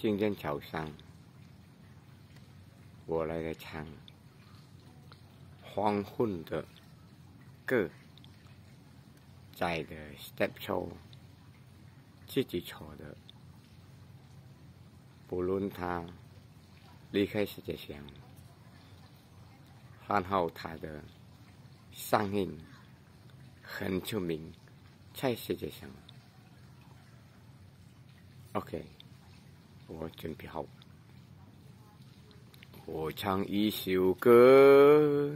今天早上，我来的唱荒混的个在的 step show 自己抄的，不论他离开世界上，然后他的上印很出名，在世界上。OK。我准备好，我唱一首歌，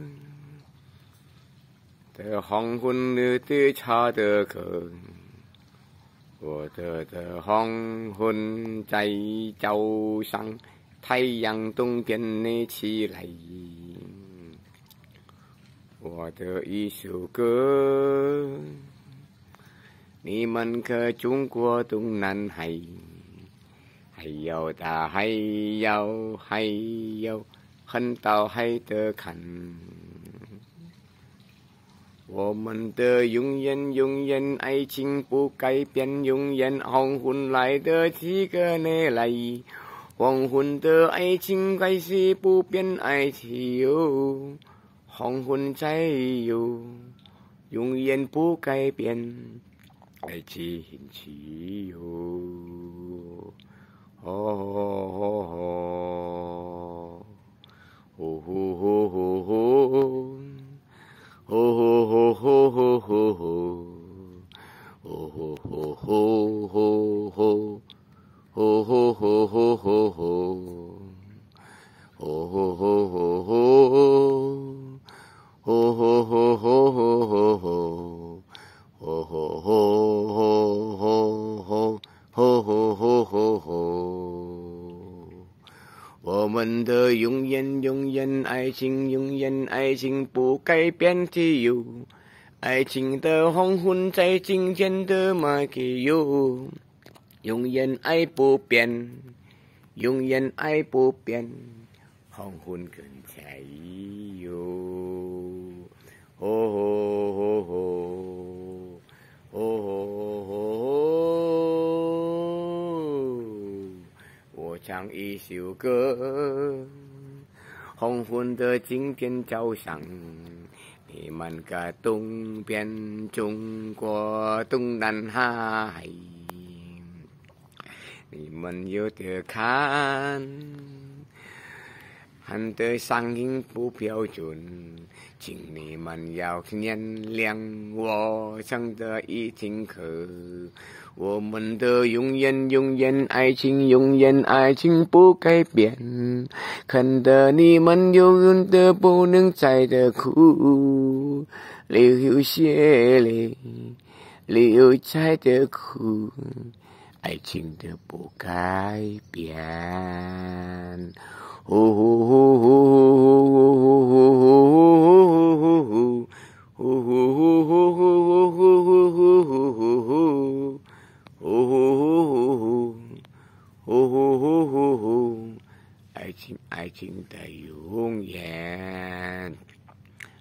在黄昏的茶的歌，我的的黄昏在早上，太阳东边的起来，我的一首歌，你们可中国东南海。还有大还有，还有，很到还得看。我们的永远，永远爱情不改变，永远黄昏来的几个你来，黄昏的爱情还是不变，爱情哟，黄昏才有，永远不改变，爱情自由。ho ho ho ho ho ho ho 我们的永远永远爱情，永远爱情不改变自由。爱情的黄昏在今天的马可哟，永远爱不变，永远爱不变，黄昏更闪哟，哦。唱一首歌，黄昏的今天早上，你们在东边，中国东南海，你们有的看。喊的声音不标准，请你们要原谅我唱的一听客。我们的永远永远爱情永远爱情不改变，看得你们永远的不能再的哭，流血泪，流在的苦，爱情的不改变，呼呼呼呼，呼呼呼呼呼，呼呼呼呼呼，爱情爱情的永远，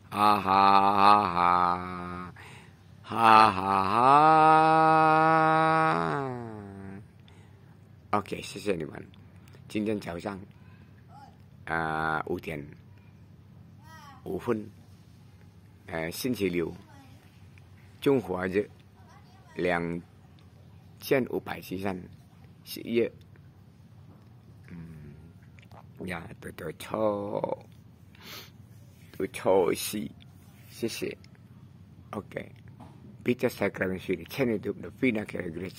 啊哈哈哈，哈哈哈。OK，谢谢你们。今天早上，啊五点五分，呃，星期六，中华日。两千五百七三十一，嗯，呀，多多抽，多抽西，谢谢，OK。Peter Sacramento ช่นเดียวกับฟีนักเคอร์กริช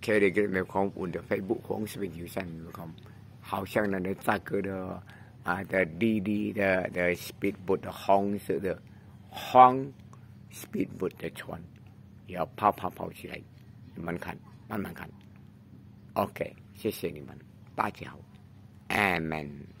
เคอร์กริชในความอุ่นเดฟเฟซบุ๊กของสเปนยูซันในความเขาช่างนั้นได้จากเกิดเดออ่าเดอดีดีเดอเดอสปีดบุตรห้องเสือเดอห้องสปีดบุตรเดอชวน要跑跑跑起来，慢慢看，慢慢看。OK，谢谢你们，大家好，阿门。